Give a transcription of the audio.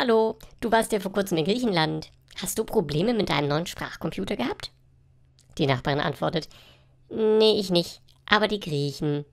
Hallo, du warst ja vor kurzem in Griechenland. Hast du Probleme mit deinem neuen Sprachcomputer gehabt? Die Nachbarin antwortet, nee, ich nicht, aber die Griechen.